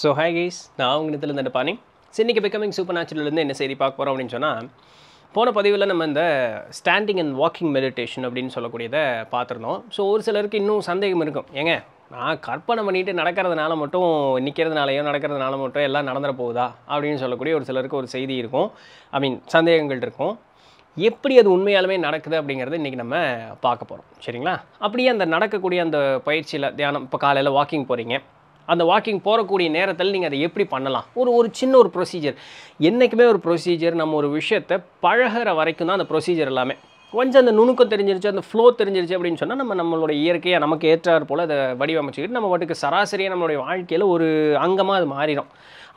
so hi guys நான் அவங்க நிலத்தில் இந்த பானி இன்றைக்கி பிகமிங் சூப்பர் நேச்சுரலேருந்து என்ன செய்தி பார்க்க போகிறோம் அப்படின்னு சொன்னால் போன பதிவில் நம்ம இந்த ஸ்டாண்டிங் அண்ட் வாக்கிங் மெடிடேஷன் அப்படின்னு சொல்லக்கூடியதை பார்த்துருந்தோம் ஸோ ஒரு சிலருக்கு இன்னும் சந்தேகம் இருக்கும் ஏங்க நான் கற்பனை பண்ணிட்டு நடக்கிறதுனால மட்டும் நிற்கிறதுனாலையோ நடக்கிறதுனால மட்டும் எல்லாம் நடந்துட போகுதா அப்படின்னு சொல்லக்கூடிய ஒரு சிலருக்கு ஒரு செய்தி இருக்கும் ஐ மீன் சந்தேகங்கள் இருக்கும் எப்படி அது உண்மையாலுமே நடக்குது அப்படிங்கிறத இன்றைக்கி நம்ம பார்க்க போகிறோம் சரிங்களா அப்படியே அந்த நடக்கக்கூடிய அந்த பயிற்சியில் தியானம் இப்போ காலையில் வாக்கிங் போகிறீங்க அந்த வாக்கிங் போகக்கூடிய நேரத்தில் நீங்கள் அதை எப்படி பண்ணலாம் ஒரு ஒரு சின்ன ஒரு ப்ரொசீஜர் என்றைக்குமே ஒரு ப்ரொசீஜர் நம்ம ஒரு விஷயத்தை பழகிற வரைக்கும் தான் அந்த ப்ரொசீஜர் எல்லாமே கொஞ்சம் அந்த நுணுக்கம் தெரிஞ்சிருச்சு அந்த ஃப்ளோ தெரிஞ்சிருச்சு அப்படின்னு சொன்னால் நம்ம நம்மளோட இயற்கையாக நமக்கு ஏற்றாறு போல் அதை வடிவமைச்சுக்கிட்டு நம்ம வாட்டுக்கு சராசரியாக நம்மளுடைய வாழ்க்கையில் ஒரு அங்கமாக அது மாறிடும்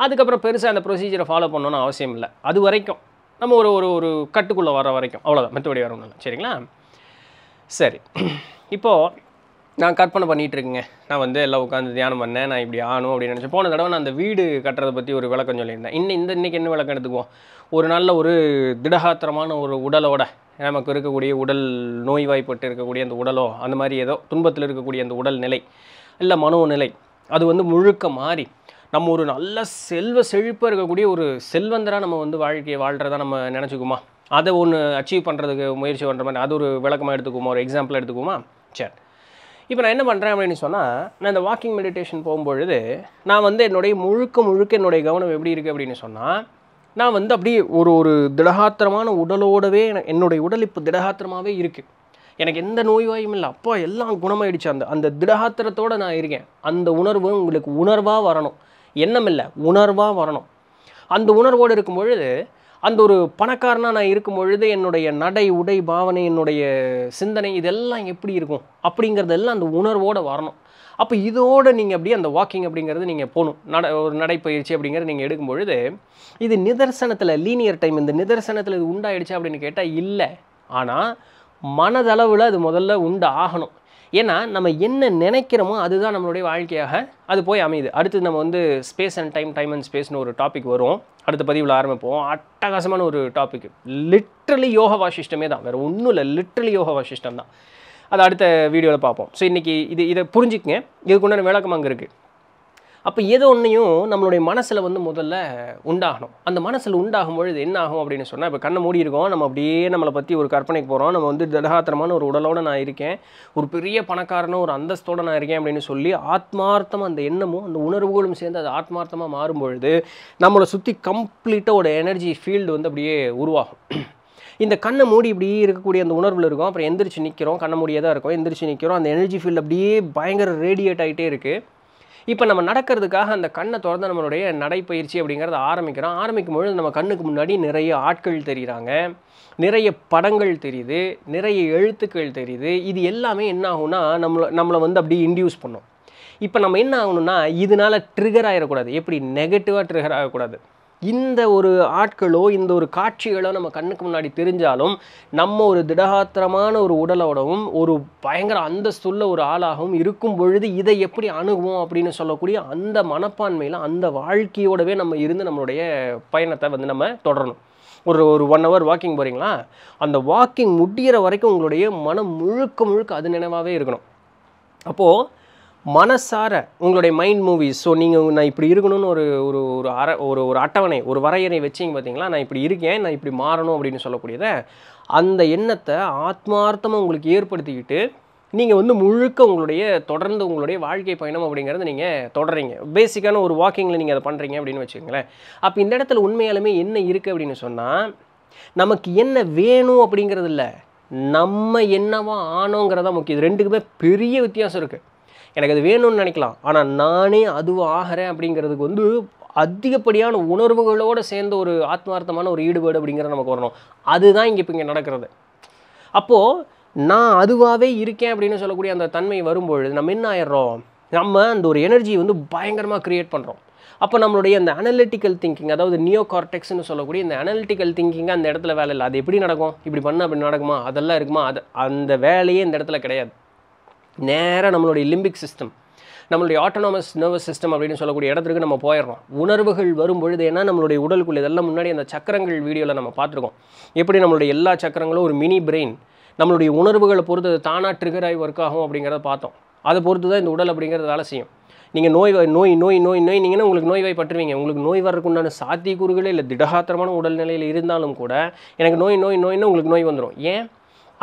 அதுக்கப்புறம் பெருசாக அந்த ப்ரொசீஜரை ஃபாலோ பண்ணணும்னு அவசியம் இல்லை அது வரைக்கும் நம்ம ஒரு ஒரு ஒரு கட்டுக்குள்ளே வர வரைக்கும் அவ்வளோதான் மற்றபடி வரணும் சரிங்களா சரி இப்போது நான் கற்பனை பண்ணிகிட்டு இருக்கேங்க நான் வந்து எல்லாம் உட்காந்து தியானம் பண்ணேன் நான் இப்படி ஆணும் அப்படின்னு நினச்சேன் போன தடவை நான் அந்த வீடு கட்டுறதை பற்றி ஒரு விளக்கம் சொல்லியிருந்தேன் இன்னும் இந்த இன்றைக்கி என்ன விளக்கம் எடுத்துக்குவோம் ஒரு நல்ல ஒரு திடகாத்திரமான ஒரு உடலோட நமக்கு இருக்கக்கூடிய உடல் நோய்வாய்ப்பட்டு இருக்கக்கூடிய அந்த உடலோ அந்த மாதிரி ஏதோ துன்பத்தில் இருக்கக்கூடிய அந்த உடல் நிலை இல்லை மனோநிலை அது வந்து முழுக்க மாறி நம்ம ஒரு நல்ல செல்வ செழிப்பாக இருக்கக்கூடிய ஒரு செல்வந்தராக நம்ம வந்து வாழ்க்கையை வாழ்கிறதா நம்ம நினச்சிக்குமா அதை ஒன்று அச்சீவ் பண்ணுறதுக்கு முயற்சி பண்ணுற மாதிரி அது ஒரு விளக்கமாக எடுத்துக்குமா ஒரு எக்ஸாம்பிள் எடுத்துக்குமா சரி இப்போ நான் என்ன பண்ணுறேன் அப்படின்னு சொன்னால் நான் இந்த வாக்கிங் மெடிடேஷன் போகும்பொழுது நான் வந்து என்னுடைய முழுக்க முழுக்க என்னுடைய கவனம் எப்படி இருக்குது அப்படின்னு சொன்னால் நான் வந்து அப்படியே ஒரு ஒரு திடகாத்திரமான உடலோடவே என்னுடைய உடல் இப்போ திடகாத்திரமாகவே இருக்குது எனக்கு எந்த நோய்வாயும் இல்லை அப்பா எல்லாம் குணமாயிடுச்சு அந்த அந்த திடகாத்திரத்தோடு நான் இருக்கேன் அந்த உணர்வு உங்களுக்கு உணர்வாக வரணும் எண்ணமில்லை உணர்வாக வரணும் அந்த உணர்வோடு இருக்கும் பொழுது அந்த ஒரு பணக்காரனாக நான் இருக்கும் பொழுது என்னுடைய நடை உடை பாவனை என்னுடைய சிந்தனை இதெல்லாம் எப்படி இருக்கும் அப்படிங்கிறதெல்லாம் அந்த உணர்வோடு வரணும் அப்போ இதோடு நீங்கள் அப்படியே அந்த வாக்கிங் அப்படிங்கிறது நீங்கள் போகணும் நட ஒரு நடைப்பயிற்சி அப்படிங்கிறது நீங்கள் எடுக்கும் பொழுது இது நிதர்சனத்தில் லீனியர் டைம் இந்த நிதர்சனத்தில் இது உண்டாயிடுச்சு அப்படின்னு கேட்டால் இல்லை ஆனால் மனதளவில் அது முதல்ல உண்டு ஆகணும் ஏன்னா நம்ம என்ன நினைக்கிறோமோ அதுதான் நம்மளுடைய வாழ்க்கையாக அது போய் அமையுது அடுத்து நம்ம வந்து space and time time and ஸ்பேஸ்னு ஒரு டாபிக் வரும் அடுத்த பதிவில் ஆரம்பிப்போம் அட்டகாசமான ஒரு டாபிக் லிட்ரலி யோகா வாசிஷ்டமே தான் வேறு ஒன்றும் இல்லை லிட்ரலி யோகா வாசிஷ்டம் தான் அது அடுத்த வீடியோவில் பார்ப்போம் ஸோ இன்றைக்கி இது இதை புரிஞ்சுக்கங்க இதுக்குண்டான விளக்கம் அங்கே இருக்குது அப்போ ஏதோ ஒன்றையும் நம்மளுடைய மனசில் வந்து முதல்ல உண்டாகணும் அந்த மனசில் உண்டாகும் பொழுது என்ன ஆகும் அப்படின்னு சொன்னால் இப்போ கண்ணை மூடி இருக்கோம் நம்ம அப்படியே நம்மளை பற்றி ஒரு கற்பனைக்கு போகிறோம் நம்ம வந்து தடகாத்திரமான ஒரு உடலோடு நான் இருக்கேன் ஒரு பெரிய பணக்காரனும் ஒரு அந்தஸ்தோடு நான் இருக்கேன் அப்படின்னு சொல்லி ஆத்மார்த்தமாக அந்த எண்ணமும் அந்த உணர்வுகளும் சேர்ந்து அது ஆத்மார்த்தமாக மாறும் பொழுது நம்மளை சுற்றி கம்ப்ளீட்டாக ஒரு எனர்ஜி ஃபீல்டு வந்து அப்படியே உருவாகும் இந்த கண்ணை மூடி இப்படி இருக்கக்கூடிய அந்த உணர்வில் இருக்கும் அப்புறம் எந்திரிச்சு நிற்கிறோம் கண்ணை மூடியே தான் இருக்கும் எந்திரிச்சு நிற்கிறோம் அந்த எனர்ஜி ஃபீல்டு அப்படியே பயங்கர ரேடியேட் ஆகிட்டே இருக்குது இப்போ நம்ம நடக்கிறதுக்காக அந்த கண்ணை திறந்து நம்மளுடைய நடைப்பயிற்சி அப்படிங்கிறத ஆரம்பிக்கிறோம் ஆரம்பிக்கும் பொழுது நம்ம கண்ணுக்கு முன்னாடி நிறைய ஆட்கள் தெரிகிறாங்க நிறைய படங்கள் தெரியுது நிறைய எழுத்துக்கள் தெரியுது இது எல்லாமே என்ன ஆகும்னா நம்மளை நம்மளை வந்து அப்படி இன்டியூஸ் பண்ணும் இப்போ நம்ம என்ன ஆகணும்னா இதனால் ட்ரிகர் ஆகிடக்கூடாது எப்படி நெகட்டிவாக ட்ரிகர் ஆகக்கூடாது இந்த ஒரு ஆட்களோ இந்த ஒரு காட்சிகளோ நம்ம கண்ணுக்கு முன்னாடி தெரிஞ்சாலும் நம்ம ஒரு திடகாத்திரமான ஒரு உடலோடவும் ஒரு பயங்கர அந்தஸ்துள்ள ஒரு ஆளாகவும் இருக்கும் பொழுது இதை எப்படி அணுகுவோம் அப்படின்னு சொல்லக்கூடிய அந்த மனப்பான்மையில் அந்த வாழ்க்கையோடவே நம்ம இருந்து நம்மளுடைய பயணத்தை வந்து நம்ம தொடரணும் ஒரு ஒரு ஒன் ஹவர் வாக்கிங் போகிறீங்களா அந்த வாக்கிங் முடிகிற வரைக்கும் உங்களுடைய மனம் முழுக்க முழுக்க அது நினைவாகவே இருக்கணும் அப்போது மனசார உங்களுடைய மைண்ட் மூவிஸ் ஸோ நீங்கள் நான் இப்படி இருக்கணும்னு ஒரு ஒரு ஒரு அற ஒரு ஒரு அட்டவணை ஒரு வரையறை வச்சிங்க பார்த்தீங்களா நான் இப்படி இருக்கேன் நான் இப்படி மாறணும் அப்படின்னு சொல்லக்கூடியத அந்த எண்ணத்தை ஆத்மார்த்தமாக உங்களுக்கு ஏற்படுத்திக்கிட்டு நீங்கள் வந்து முழுக்க உங்களுடைய தொடர்ந்து உங்களுடைய வாழ்க்கை பயணம் அப்படிங்கிறது நீங்கள் தொடரீங்க பேசிக்கான ஒரு வாக்கிங்கில் நீங்கள் அதை பண்ணுறீங்க அப்படின்னு வச்சுக்கோங்களேன் அப்போ இந்த இடத்துல உண்மையாலுமே என்ன இருக்குது அப்படின்னு சொன்னால் நமக்கு என்ன வேணும் அப்படிங்கிறது இல்லை நம்ம என்னவா ஆனோங்கிறதா முக்கியம் ரெண்டுக்குமே பெரிய வித்தியாசம் இருக்குது எனக்கு அது வேணும்னு நினைக்கலாம் ஆனால் நானே அதுவும் ஆகிறேன் அப்படிங்கிறதுக்கு வந்து அதிகப்படியான உணர்வுகளோடு சேர்ந்த ஒரு ஆத்மார்த்தமான ஒரு ஈடுபாடு அப்படிங்கிறத நமக்கு வரணும் அதுதான் இங்கே இப்போ இங்கே நடக்கிறது அப்போது நான் அதுவாகவே இருக்கேன் அப்படின்னு சொல்லக்கூடிய அந்த தன்மை வரும்பொழுது நம்ம என்ன ஆயிடுறோம் நம்ம அந்த ஒரு எனர்ஜி வந்து பயங்கரமாக க்ரியேட் பண்ணுறோம் அப்போ நம்மளுடைய அந்த அனலிட்டிக்கல் திங்கிங் அதாவது நியோ கார்டெக்ஸ்னு சொல்லக்கூடிய இந்த அனலிட்டிக்கல் திங்கிங் அந்த இடத்துல வேலை இல்லை அது எப்படி நடக்கும் இப்படி பண்ணால் அப்படி நடக்குமா அதெல்லாம் இருக்குமா அது அந்த வேலையே இந்த இடத்துல கிடையாது நேராக நம்மளுடைய லிம்பிக் சிஸ்டம் நம்மளுடைய ஆட்டோனமஸ் நர்வஸ் சிஸ்டம் அப்படின்னு சொல்லக்கூடிய இடத்துக்கு நம்ம போயிடுறோம் உணர்வுகள் வரும் பொழுது ஏன்னா நம்மளுடைய உடலுக்குள்ள இதெல்லாம் முன்னாடி அந்த சக்கரங்கள் வீடியோவில் நம்ம பார்த்துருக்கோம் எப்படி நம்மளுடைய எல்லா சக்கரங்களும் ஒரு மினி பிரெயின் நம்மளுடைய உணர்வுகளை பொறுத்து அது தானாக ட்ரிகர் ஆகி ஒர்க் ஆகும் அப்படிங்கிறத பார்த்தோம் அதை பொறுத்து தான் இந்த உடல் அப்படிங்கிறது வேலை செய்யும் நீங்கள் நோய் நோய் நோய் நோய் நோய் நீங்கன்னா உங்களுக்கு நோய் வாய்ப்பற்றுவீங்க உங்களுக்கு நோய் வர்றதுக்குண்டான சாத்தியக்கூறுகளே இல்லை திடகாத்திரமான உடல்நிலையில் இருந்தாலும் கூட எனக்கு நோய் நோய் நோய்னு உங்களுக்கு நோய் வந்துடும் ஏன்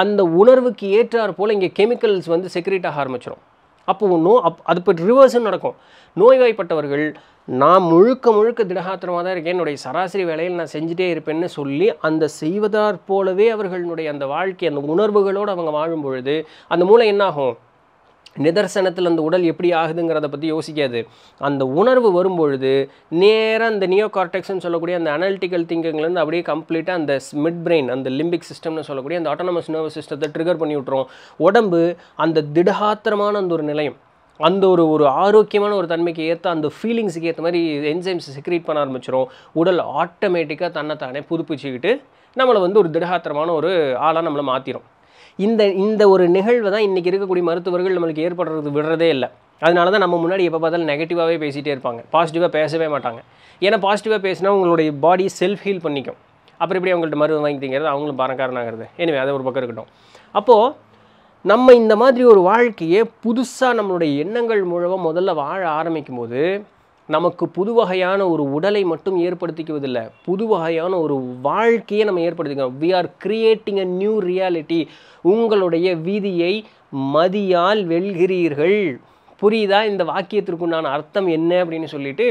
அந்த உணர்வுக்கு ஏற்றாறு போல் இங்கே கெமிக்கல்ஸ் வந்து செக்ரேட் ஆக ஆரம்பிச்சிடும் அப்போது நோ அப் அது இப்போ ரிவர்ஸும் நடக்கும் நோய்வாய்ப்பட்டவர்கள் நான் முழுக்க முழுக்க திடகாத்திரமாக தான் இருக்கேன் என்னுடைய சராசரி வேலையில் நான் செஞ்சுட்டே இருப்பேன்னு சொல்லி அந்த செய்வதாற் போலவே அவர்களுடைய அந்த வாழ்க்கை அந்த உணர்வுகளோடு அவங்க வாழும் பொழுது அந்த மூளை என்னாகும் நிதர்சனத்தில் அந்த உடல் எப்படி ஆகுதுங்கிறத பற்றி யோசிக்காது அந்த உணர்வு வரும்பொழுது நேராக அந்த நியோ கார்டெக்ஸ்னு சொல்லக்கூடிய அந்த அனாலிட்டிக்கல் திங்கிங்லேருந்து அப்படியே கம்ப்ளீட்டாக அந்த மிட் பிரெயின் அந்த லிம்பிக் சிஸ்டம்னு சொல்லக்கூடிய அந்த ஆட்டோனமஸ் நர்வஸ் சிஸ்டத்தை ட்ரிகர் பண்ணி விட்ருவோம் உடம்பு அந்த திடகாத்திரமான அந்த ஒரு நிலையம் அந்த ஒரு ஒரு ஆரோக்கியமான ஒரு தன்மைக்கு ஏற்ற அந்த ஃபீலிங்ஸுக்கு ஏற்ற மாதிரி என்சைம்ஸ் செக்ரீட் பண்ண ஆரம்பிச்சிடும் உடல் ஆட்டோமேட்டிக்காக தன்னைத்தானே புதுப்பிச்சுக்கிட்டு நம்மளை வந்து ஒரு திடகாத்திரமான ஒரு ஆளாக நம்மளை மாற்றிடும் இந்த இந்த ஒரு நிகழ்வு தான் இன்றைக்கி இருக்கக்கூடிய மருத்துவர்கள் நம்மளுக்கு ஏற்படுறது விடுறதே இல்லை அதனால தான் நம்ம முன்னாடி எப்போ பார்த்தாலும் நெகட்டிவாகவே பேசிகிட்டே இருப்பாங்க பாசிட்டிவாக பேசவே மாட்டாங்க ஏன்னா பாசிட்டிவாக பேசினா உங்களுடைய பாடி செல்ஃப் ஹீல் பண்ணிக்கும் அப்புறம் இப்படி அவங்கள்ட்ட மருந்து வாங்கிக்கிறது அவங்களும் பணக்காரனாகிறது எனவே அதை ஒரு பக்கம் இருக்கட்டும் அப்போது நம்ம இந்த மாதிரி ஒரு வாழ்க்கையை புதுசாக நம்மளுடைய எண்ணங்கள் மூலமாக முதல்ல வாழ ஆரம்பிக்கும் போது நமக்கு புது வகையான ஒரு உடலை மட்டும் ஏற்படுத்திக்குவதில்லை புது வகையான ஒரு வாழ்க்கையை நம்ம ஏற்படுத்திக்கணும் we are creating a new reality உங்களுடைய வீதியை மதியால் வெல்கிறீர்கள் புரியுதா இந்த வாக்கியத்திற்குண்டான அர்த்தம் என்ன அப்படின்னு சொல்லிட்டு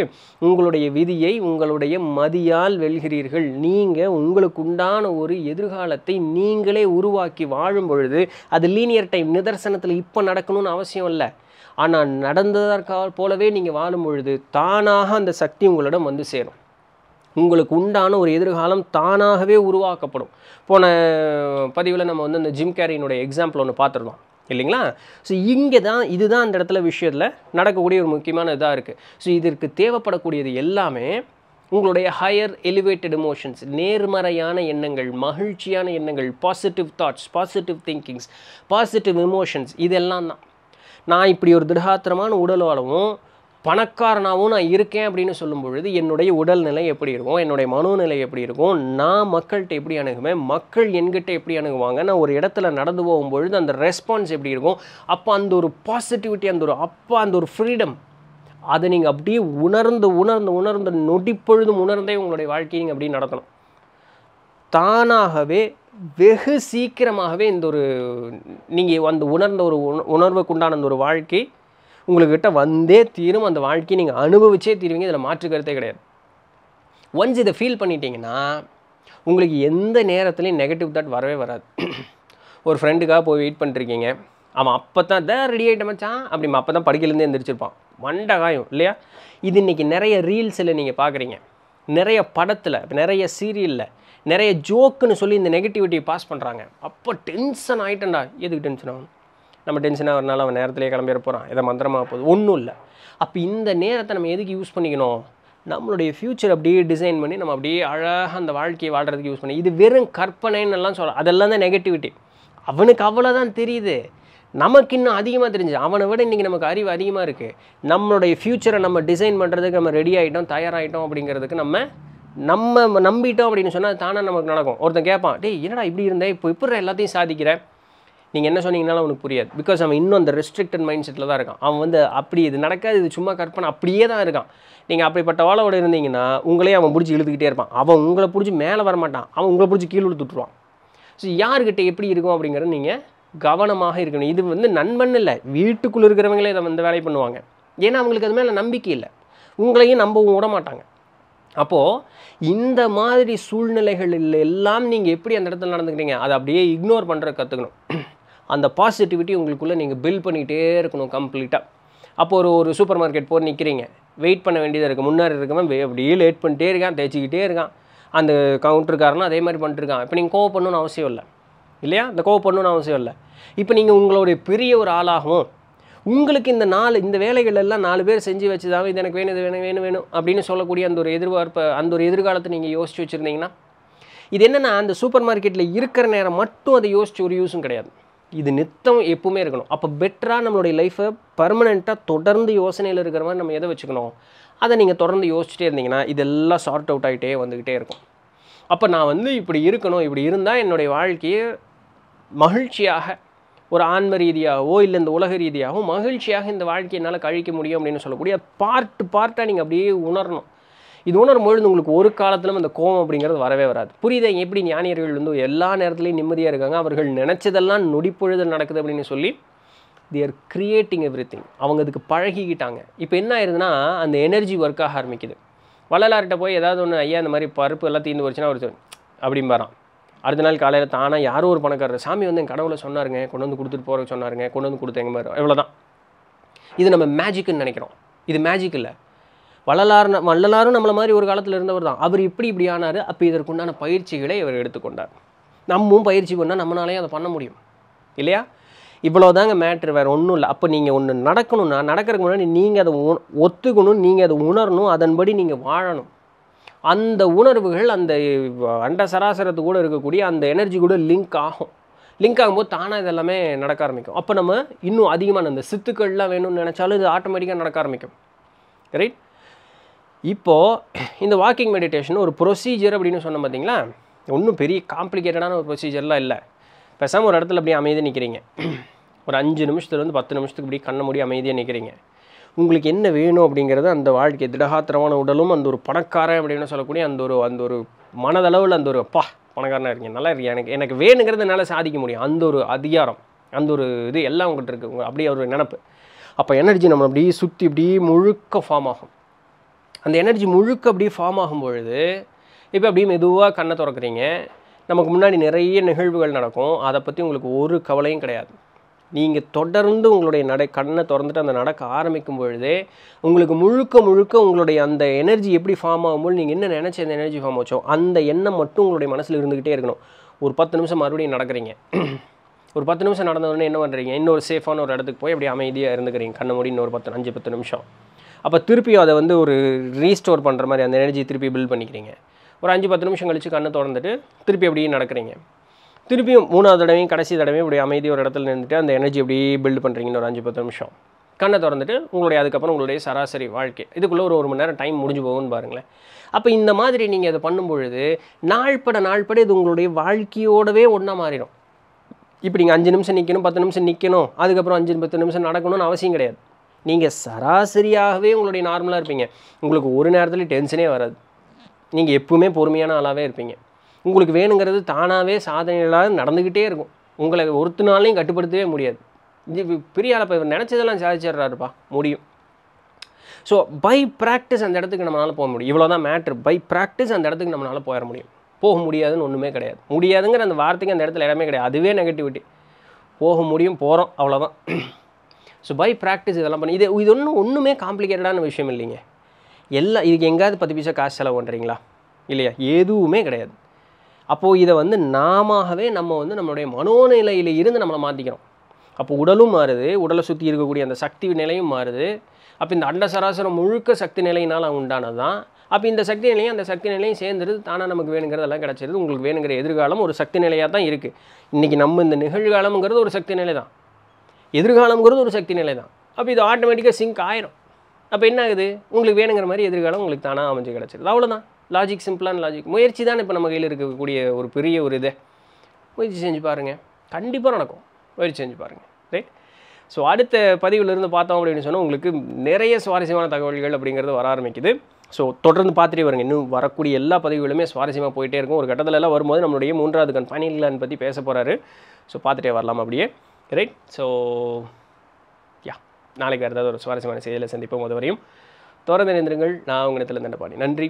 உங்களுடைய விதியை உங்களுடைய மதியால் வெல்கிறீர்கள் நீங்கள் உங்களுக்குண்டான ஒரு எதிர்காலத்தை நீங்களே உருவாக்கி வாழும் பொழுது அது லீனியர் டைம் நிதர்சனத்தில் இப்போ நடக்கணும்னு அவசியம் இல்லை ஆனால் நடந்ததற்காக போலவே நீங்கள் வாழும் பொழுது தானாக அந்த சக்தி உங்களிடம் வந்து சேரும் உங்களுக்கு உண்டான ஒரு எதிர்காலம் தானாகவே உருவாக்கப்படும் போன பதிவில் நம்ம வந்து அந்த ஜிம் கேரியினுடைய எக்ஸாம்பிள் ஒன்று பார்த்துருந்தோம் இல்லைங்களா ஸோ இங்கே தான் இதுதான் அந்த இடத்துல விஷயத்தில் நடக்கக்கூடிய ஒரு முக்கியமான இதாக இருக்குது ஸோ இதற்கு தேவைப்படக்கூடியது எல்லாமே உங்களுடைய ஹையர் எலிவேட்டட் எமோஷன்ஸ் நேர்மறையான எண்ணங்கள் மகிழ்ச்சியான எண்ணங்கள் positive thoughts positive thinkings positive emotions இதெல்லாம் தான் நான் இப்படி ஒரு திருகாத்திரமான உடலோடவும் பணக்காரனாகவும் நான் இருக்கேன் அப்படின்னு சொல்லும் பொழுது என்னுடைய உடல்நிலை எப்படி இருக்கும் என்னுடைய மனோநிலை எப்படி இருக்கும் நான் மக்கள்கிட்ட எப்படி அணுகுவேன் மக்கள் என்கிட்ட எப்படி அணுகுவாங்க நான் ஒரு இடத்துல நடந்து போகும்பொழுது அந்த ரெஸ்பான்ஸ் எப்படி இருக்கும் அப்போ அந்த ஒரு பாசிட்டிவிட்டி அந்த ஒரு அப்போ அந்த ஒரு ஃப்ரீடம் அதை நீங்கள் அப்படியே உணர்ந்து உணர்ந்து உணர்ந்து நொடிப்பொழுதும் உணர்ந்தே உங்களுடைய வாழ்க்கையை நீங்கள் அப்படியே நடத்தணும் தானாகவே வெகு சீக்கிரமாகவே இந்த ஒரு நீங்கள் அந்த உணர்ந்த ஒரு உணர்வுக்கு உண்டான அந்த ஒரு வாழ்க்கை உங்கள்கிட்ட வந்தே தீரும் அந்த வாழ்க்கையை நீங்கள் அனுபவிச்சே தீருவீங்க இதில் மாற்று கருத்தே கிடையாது ஒன்ஸ் இதை ஃபீல் பண்ணிட்டீங்கன்னா உங்களுக்கு எந்த நேரத்துலையும் நெகட்டிவ் தாட் வரவே வராது ஒரு ஃப்ரெண்டுக்காக போய் வெயிட் பண்ணிருக்கீங்க அவன் அப்போ தான் தான் ரெடி ஆகிட்ட மச்சான் அப்படி அப்போ தான் படிக்கலேருந்து எழுந்திரிச்சிருப்பான் மண்டகாயம் இல்லையா இது இன்றைக்கி நிறைய ரீல்ஸில் நீங்கள் பார்க்குறீங்க நிறைய படத்தில் நிறைய சீரியலில் நிறைய ஜோக்குன்னு சொல்லி இந்த நெகட்டிவிட்டியை பாஸ் பண்ணுறாங்க அப்போ டென்ஷன் ஆகிட்டேன்டா எதுக்கு டென்ஷன் ஆகும் நம்ம டென்ஷனாக வரனால அவன் நேரத்துலேயே கிளம்பிட போகிறான் எதை மந்திரமாக போகுது ஒன்றும் இல்லை அப்போ இந்த நேரத்தை நம்ம எதுக்கு யூஸ் பண்ணிக்கணும் நம்மளுடைய ஃப்யூச்சர் அப்படியே டிசைன் பண்ணி நம்ம அப்படியே அழகாக அந்த வாழ்க்கையை வாழ்கிறதுக்கு யூஸ் பண்ணி இது வெறும் கற்பனைன்னு எல்லாம் சொல்லலாம் அதெல்லாம் தான் நெகட்டிவிட்டி அவனுக்கு அவ்வளோதான் தெரியுது நமக்கு இன்னும் அதிகமாக தெரிஞ்சு அவனை விட இன்றைக்கி நமக்கு அறிவு அதிகமாக இருக்குது நம்மளுடைய ஃப்யூச்சரை நம்ம டிசைன் பண்ணுறதுக்கு நம்ம ரெடி ஆகிட்டோம் தயாராகிட்டோம் அப்படிங்கிறதுக்கு நம்ம நம்ம நம்பிட்டோம் அப்படின்னு சொன்னால் தானே நமக்கு நடக்கும் ஒருத்தன் கேட்பான் டேய் என்னடா இப்படி இருந்தேன் இப்போ இப்படி எல்லாத்தையும் சாதிக்கிறேன் நீங்கள் என்ன சொன்னீங்கன்னாலும் அவனுக்கு புரியாது பிகாஸ் அவன் இன்னும் அந்த ரெஸ்ட்ரிக்டட் மைண்ட் செட்டில் தான் இருக்கான் அவன் வந்து அப்படி இது நடக்காது இது சும்மா கற்பனை அப்படியே தான் இருக்கான் நீங்கள் அப்படிப்பட்ட வாழோட இருந்தீங்கன்னா உங்களே அவன் பிடிச்சி இழுத்துக்கிட்டே இருப்பான் அவன் உங்களை பிடிச்சி மேலே வரமாட்டான் அவன் உங்களை பிடிச்சி கீழே இழுத்துட்டுருவான் ஸோ யார்கிட்ட எப்படி இருக்கும் அப்படிங்கிறத நீங்கள் கவனமாக இருக்கணும் இது வந்து நண்பன் இல்லை வீட்டுக்குள்ளே இருக்கிறவங்களே இதை வந்து வேலை பண்ணுவாங்க ஏன்னா அவங்களுக்கு அது மேலே நம்பிக்கை இல்லை உங்களையும் நம்பவும் விட மாட்டாங்க அப்போது இந்த மாதிரி சூழ்நிலைகளில் எல்லாம் நீங்கள் எப்படி அந்த இடத்துல நடந்துக்கிறீங்க அதை அப்படியே இக்னோர் பண்ணுற கற்றுக்கணும் அந்த பாசிட்டிவிட்டி உங்களுக்குள்ளே நீங்கள் பில் பண்ணிகிட்டே இருக்கணும் கம்ப்ளீட்டாக அப்போ ஒரு ஒரு சூப்பர் மார்க்கெட் போய் நிற்கிறீங்க வெயிட் பண்ண வேண்டியதாக இருக்குது முன்னாடி இருக்கவன் அப்படியே லேட் பண்ணிட்டே இருக்கான் தேய்ச்சிக்கிட்டே இருக்கான் அந்த கவுண்டருக்காரனும் அதே மாதிரி பண்ணிட்டுருக்கான் இப்போ நீங்கள் கோவம் பண்ணணும்னு அவசியம் இல்லை இல்லையா இந்த கோவம் பண்ணணும்னு அவசியம் இல்லை இப்போ நீங்கள் உங்களுடைய பெரிய ஒரு ஆளாகவும் உங்களுக்கு இந்த நாலு இந்த வேலைகள் எல்லாம் நாலு பேர் செஞ்சு வச்சுதாக இது எனக்கு வேணும் இது வேணும் வேணும் வேணும் அப்படின்னு சொல்லக்கூடிய அந்த ஒரு எதிர்பார்ப்பை அந்த ஒரு எதிர்காலத்தை நீங்கள் யோசிச்சு வச்சுருந்தீங்கன்னா இது என்னென்னா அந்த சூப்பர் மார்க்கெட்டில் இருக்கிற நேரம் மட்டும் அதை யோசிச்சு ஒரு யூஸும் கிடையாது இது நித்தம் எப்பவுமே இருக்கணும் அப்போ பெட்டராக நம்மளுடைய லைஃப்பை பர்மனெண்ட்டாக தொடர்ந்து யோசனையில் இருக்கிற மாதிரி நம்ம எதை வச்சுக்கணும் அதை நீங்கள் தொடர்ந்து யோசிச்சுட்டே இருந்தீங்கன்னா இதெல்லாம் சார்ட் அவுட் ஆகிட்டே வந்துக்கிட்டே இருக்கும் அப்போ நான் வந்து இப்படி இருக்கணும் இப்படி இருந்தால் என்னுடைய வாழ்க்கையை மகிழ்ச்சியாக ஒரு ஆன்ம ரீதியாகவோ இல்லை இந்த உலக ரீதியாகவோ மகிழ்ச்சியாக இந்த என்னால் கழிக்க முடியும் அப்படின்னு சொல்லக்கூடிய பார்ட்டு பார்ட்டாக நீங்கள் அப்படியே உணரணும் இது உணரும் பொழுது உங்களுக்கு ஒரு காலத்திலும் அந்த கோபம் அப்படிங்கிறது வரவே வராது புரியுதா எப்படி ஞானியர்கள் வந்து எல்லா நேரத்துலையும் நிம்மதியாக இருக்காங்க அவர்கள் நினச்சதெல்லாம் நொடிப்பொழுது நடக்குது அப்படின்னு சொல்லி தேர் கிரியேட்டிங் எவ்ரி திங் அவங்க அதுக்கு பழகிக்கிட்டாங்க இப்போ என்ன ஆயிருதுன்னா அந்த எனர்ஜி ஒர்க் ஆக ஆரம்பிக்குது வள்ளலார்கிட்ட போய் ஏதாவது ஒன்று ஐயா இந்த மாதிரி பருப்பு எல்லாம் தீர்ந்து போச்சுன்னா ஒரு அப்படிம்பாரான் அடுத்த நாள் காலையில் தானாக யாரோ ஒரு பணக்காரர் சாமி வந்து என் கடவுளை சொன்னாருங்க கொண்டு வந்து கொடுத்துட்டு போகிற சொன்னாருங்க கொண்டு வந்து கொடுத்தேங்க மாதிரி எவ்வளோதான் இது நம்ம மேஜிக்குன்னு நினைக்கிறோம் இது மேஜிக் இல்லை வள்ளலார் வள்ளலாரும் நம்மளை மாதிரி ஒரு காலத்தில் இருந்தவர் தான் அவர் இப்படி இப்படி ஆனார் அப்போ இதற்குண்டான பயிற்சிகளை இவர் எடுத்துக்கொண்டார் நம்மும் பயிற்சி பண்ணால் நம்மளாலேயும் அதை பண்ண முடியும் இல்லையா இவ்வளோதாங்க மேட்ரு வேறு ஒன்றும் இல்லை அப்போ நீங்கள் ஒன்று நடக்கணும்னா நடக்கிறதுக்கு முன்னாடி நீங்கள் அதை ஒத்துக்கணும் நீங்கள் அதை உணரணும் அதன்படி நீங்கள் வாழணும் அந்த உணர்வுகள் அந்த அண்ட சராசரத்து கூட இருக்கக்கூடிய அந்த எனர்ஜி கூட லிங்க் ஆகும் லிங்க் ஆகும்போது தானாக இதெல்லாமே நடக்க ஆரம்பிக்கும் அப்போ நம்ம இன்னும் அதிகமான அந்த சித்துக்கள்லாம் வேணும்னு நினச்சாலும் இது ஆட்டோமேட்டிக்காக நடக்க ஆரம்பிக்கும் ரைட் இப்போது இந்த வாக்கிங் மெடிடேஷன் ஒரு ப்ரொசீஜர் அப்படின்னு சொன்ன பார்த்தீங்களா ஒன்றும் பெரிய காம்ப்ளிகேட்டடான ஒரு ப்ரொசீஜர்லாம் இல்லை பேசாமல் ஒரு இடத்துல அப்படியே அமைதியாக நிற்கிறீங்க ஒரு அஞ்சு நிமிஷத்துலேருந்து பத்து நிமிஷத்துக்கு இப்படி கண்ண முடியும் அமைதியாக நிற்கிறீங்க உங்களுக்கு என்ன வேணும் அப்படிங்கிறது அந்த வாழ்க்கை திடகாத்திரமான உடலும் அந்த ஒரு பணக்காரன் அப்படின்னு சொல்லக்கூடிய அந்த ஒரு அந்த ஒரு மனதளவில் அந்த ஒரு அப்பா பணக்காரனாக இருக்கீங்க நல்லா இருக்கீங்க எனக்கு எனக்கு வேணுங்கிறது என்னால் சாதிக்க முடியும் அந்த ஒரு அதிகாரம் அந்த ஒரு இது எல்லாம் உங்கள்கிட்ட இருக்குது உங்கள் அப்படியே ஒரு நினப்பு அப்போ எனர்ஜி நம்ம அப்படியே சுற்றி இப்படியே முழுக்க ஃபார்ம் ஆகும் அந்த எனர்ஜி முழுக்க அப்படியே ஃபார்ம் ஆகும் பொழுது இப்போ அப்படியே மெதுவாக கண்ணை திறக்கிறீங்க நமக்கு முன்னாடி நிறைய நிகழ்வுகள் நடக்கும் அதை பற்றி உங்களுக்கு ஒரு கவலையும் கிடையாது நீங்கள் தொடர்ந்து உங்களுடைய நடை கண்ணை திறந்துட்டு அந்த நடக்க ஆரம்பிக்கும் பொழுதே உங்களுக்கு முழுக்க முழுக்க உங்களுடைய அந்த எனர்ஜி எப்படி ஃபார்ம் ஆகும்போது நீங்கள் என்ன நினச்சி அந்த எனர்ஜி ஃபார்ம் ஆச்சோ அந்த எண்ணம் மட்டும் உங்களுடைய மனசில் இருந்துக்கிட்டே இருக்கணும் ஒரு பத்து நிமிஷம் மறுபடியும் நடக்கிறீங்க ஒரு பத்து நிமிஷம் நடந்த என்ன பண்ணுறீங்க இன்னொரு சேஃபான ஒரு இடத்துக்கு போய் அப்படி அமைதியாக இருந்துக்கிறீங்க கண்ணை மூடி இன்னொரு பத்து அஞ்சு பத்து நிமிஷம் அப்போ திருப்பியும் அதை வந்து ஒரு ரீஸ்டோர் பண்ணுற மாதிரி அந்த எனர்ஜி திருப்பி பில்ட் பண்ணிக்கிறீங்க ஒரு அஞ்சு பத்து நிமிஷம் கழித்து கண்ணை திறந்துட்டு திருப்பி அப்படியே நடக்கிறீங்க திருப்பியும் மூணாவது தடவையும் கடைசி தடவையும் இப்படி அமைதி ஒரு இடத்துல நின்றுட்டு அந்த எனர்ஜி எப்படி பில்டு பண்ணுறீங்கன்னு ஒரு அஞ்சு பத்து நிமிஷம் கண்ணை திறந்துட்டு உங்களுடைய அதுக்கப்புறம் உங்களுடைய சராசரி வாழ்க்கை இதுக்குள்ளே ஒரு ஒரு மணி நேரம் டைம் முடிஞ்சு போகும்னு பாருங்களேன் அப்போ இந்த மாதிரி நீங்கள் அதை பண்ணும்பொழுது நாள்பட நாள்பட இது உங்களுடைய வாழ்க்கையோடவே ஒன்றா மாறிடும் இப்போ நீங்கள் அஞ்சு நிமிஷம் நிற்கணும் பத்து நிமிஷம் நிற்கணும் அதுக்கப்புறம் அஞ்சு பத்து நிமிஷம் நடக்கணும்னு அவசியம் கிடையாது நீங்கள் சராசரியாகவே உங்களுடைய நார்மலாக இருப்பீங்க உங்களுக்கு ஒரு நேரத்துலேயும் டென்ஷனே வராது நீங்கள் எப்பவுமே பொறுமையான ஆளாகவே இருப்பீங்க உங்களுக்கு வேணுங்கிறது தானாகவே சாதனைகளாக நடந்துக்கிட்டே இருக்கும் உங்களை நாளையும் கட்டுப்படுத்தவே முடியாது பெரிய ஆளப்ப இவர் நினச்சதெல்லாம் சாதிச்சிட்றாருப்பா முடியும் ஸோ பை ப்ராக்டிஸ் அந்த இடத்துக்கு நம்மளால் போக முடியும் இவ்வளோ தான் மேட்ரு பை ப்ராக்டிஸ் அந்த இடத்துக்கு நம்மளால் போயிட முடியும் போக முடியாதுன்னு ஒன்றுமே கிடையாது முடியாதுங்கிற அந்த வார்த்தைக்கு அந்த இடத்துல இடமே கிடையாது அதுவே நெகட்டிவிட்டி போக முடியும் போகிறோம் அவ்வளோதான் ஸோ பை ப்ராக்டிஸ் இதெல்லாம் பண்ணி இது இது ஒன்றும் ஒன்றுமே காம்ப்ளிகேட்டடான விஷயம் இல்லைங்க எல்லாம் இதுக்கு எங்கேயாவது பத்து பைசா காசு செலவு பண்ணுறீங்களா இல்லையா எதுவுமே கிடையாது அப்போது இதை வந்து நாமவே நம்ம வந்து நம்மளுடைய மனோநிலையில் இருந்து நம்மளை மாற்றிக்கிறோம் அப்போ உடலும் மாறுது உடலை சுற்றி இருக்கக்கூடிய அந்த சக்தி நிலையும் மாறுது அப்போ இந்த அண்ட சராசரம் முழுக்க சக்தி நிலையினால் உண்டானது தான் அப்போ இந்த சக்தி நிலையும் அந்த சக்தி நிலையும் சேர்ந்துருது தானாக நமக்கு வேணுங்கிறதெல்லாம் கிடச்சிருது உங்களுக்கு வேணுங்கிற எதிர்காலம் ஒரு சக்தி நிலையாக தான் இருக்குது இன்றைக்கி நம்ம இந்த நிகழ்காலம்ங்கிறது ஒரு சக்தி நிலை தான் எதிர்காலம்ங்கிறது ஒரு சக்தி நிலை தான் அப்போ இது ஆட்டோமேட்டிக்காக சிங்க் ஆயிரும் அப்போ என்ன ஆகுது உங்களுக்கு வேணுங்கிற மாதிரி எதிர்காலம் உங்களுக்கு தானாக அமைஞ்சு கிடச்சிருது அவ்வளோதான் லாஜிக் சிம்பிளான லாஜிக் முயற்சி தான் இப்போ நம்ம கையில் இருக்கக்கூடிய ஒரு பெரிய ஒரு இது முயற்சி செஞ்சு பாருங்கள் கண்டிப்பாக நடக்கும் முயற்சி செஞ்சு பாருங்கள் ரைட் ஸோ அடுத்த பதிவிலிருந்து பார்த்தோம் அப்படின்னு சொன்னால் உங்களுக்கு நிறைய சுவாரஸ்யமான தகவல்கள் அப்படிங்கிறது வர ஆரம்பிக்குது ஸோ தொடர்ந்து பார்த்துட்டே வருங்க இன்னும் வரக்கூடிய எல்லா பதிவுகளுமே சுவாரஸ்யமாக போயிட்டே இருக்கும் ஒரு கட்டத்திலலாம் வரும்போது நம்மளுடைய மூன்றாவது கண் ஃபைனல் கிளான் பற்றி பேச போகிறாரு ஸோ பார்த்துட்டே வரலாம் அப்படியே ரைட் ஸோ யா நாளைக்கு வேறு ஏதாவது ஒரு சுவாரஸ்யமான செய்தியில் சந்திப்போம் அது வரையும் தொடர்ந்து நினைந்திருங்கள் நான் உங்கள் இடத்துல நன்றி